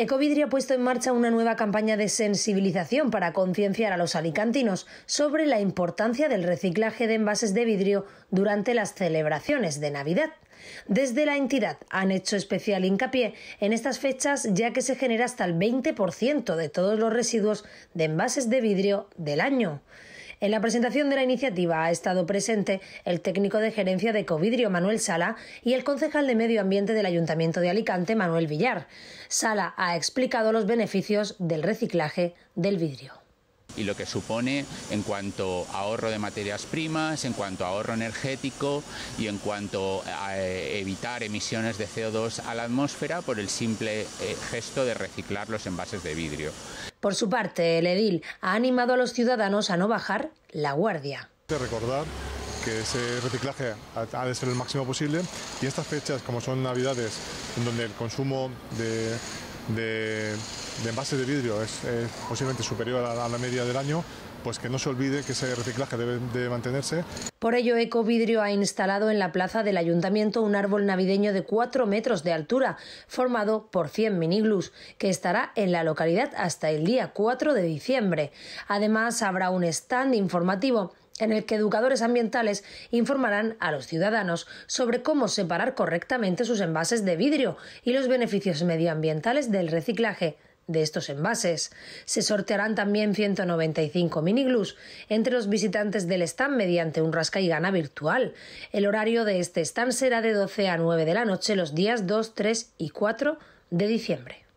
Ecovidrio ha puesto en marcha una nueva campaña de sensibilización para concienciar a los alicantinos sobre la importancia del reciclaje de envases de vidrio durante las celebraciones de Navidad. Desde la entidad han hecho especial hincapié en estas fechas ya que se genera hasta el 20% de todos los residuos de envases de vidrio del año. En la presentación de la iniciativa ha estado presente el técnico de gerencia de Covidrio, Manuel Sala, y el concejal de Medio Ambiente del Ayuntamiento de Alicante, Manuel Villar. Sala ha explicado los beneficios del reciclaje del vidrio y lo que supone en cuanto a ahorro de materias primas, en cuanto a ahorro energético y en cuanto a eh, evitar emisiones de CO2 a la atmósfera por el simple eh, gesto de reciclar los envases de vidrio. Por su parte, el edil ha animado a los ciudadanos a no bajar la guardia. De recordar que ese reciclaje ha de ser el máximo posible y estas fechas, como son Navidades, en donde el consumo de de, de de vidrio es, posiblemente superior a la, media del año, pues que no se olvide que ese reciclaje debe, mantenerse. Por ello, Ecovidrio ha instalado en la plaza del ayuntamiento un árbol navideño de 4 metros de altura, formado por 100 miniglus, que estará en la localidad hasta el día 4 de diciembre. Además, habrá un stand informativo en el que educadores ambientales informarán a los ciudadanos sobre cómo separar correctamente sus envases de vidrio y los beneficios medioambientales del reciclaje de estos envases. Se sortearán también 195 glus entre los visitantes del stand mediante un rasca y gana virtual. El horario de este stand será de 12 a 9 de la noche los días 2, 3 y 4 de diciembre.